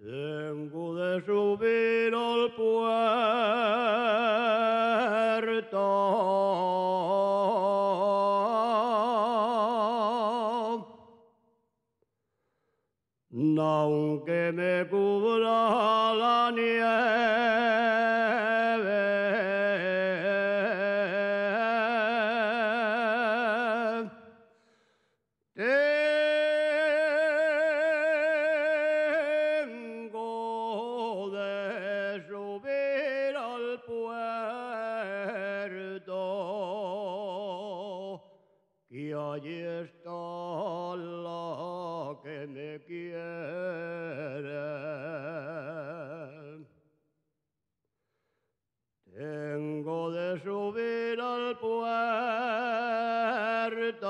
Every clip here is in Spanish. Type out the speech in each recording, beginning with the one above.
Tengo de subir al puerto. Aunque me cubra aquí está la que me quiere. Tengo de subir al puerto.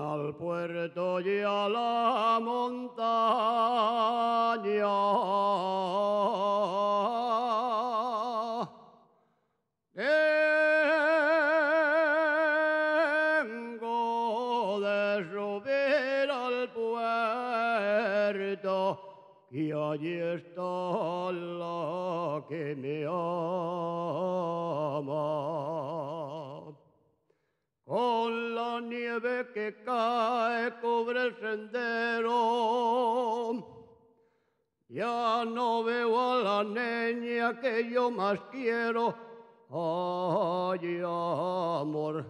Al puerto y a la montaña. que y allí está la que me ama. Con la nieve que cae cubre el sendero. Ya no veo a la niña que yo más quiero. Ay, amor,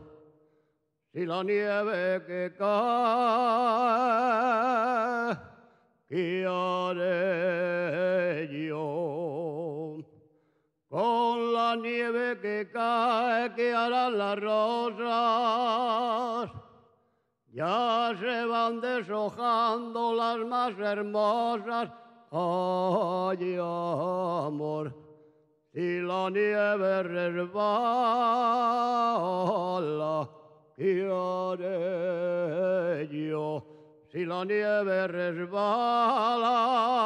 si la nieve que cae ¿Qué haré yo. Con la nieve que cae, que harán las rosas, ya se van deshojando las más hermosas. Ay, amor, si la nieve resbala, ¿qué haré yo? Ilanie verre bala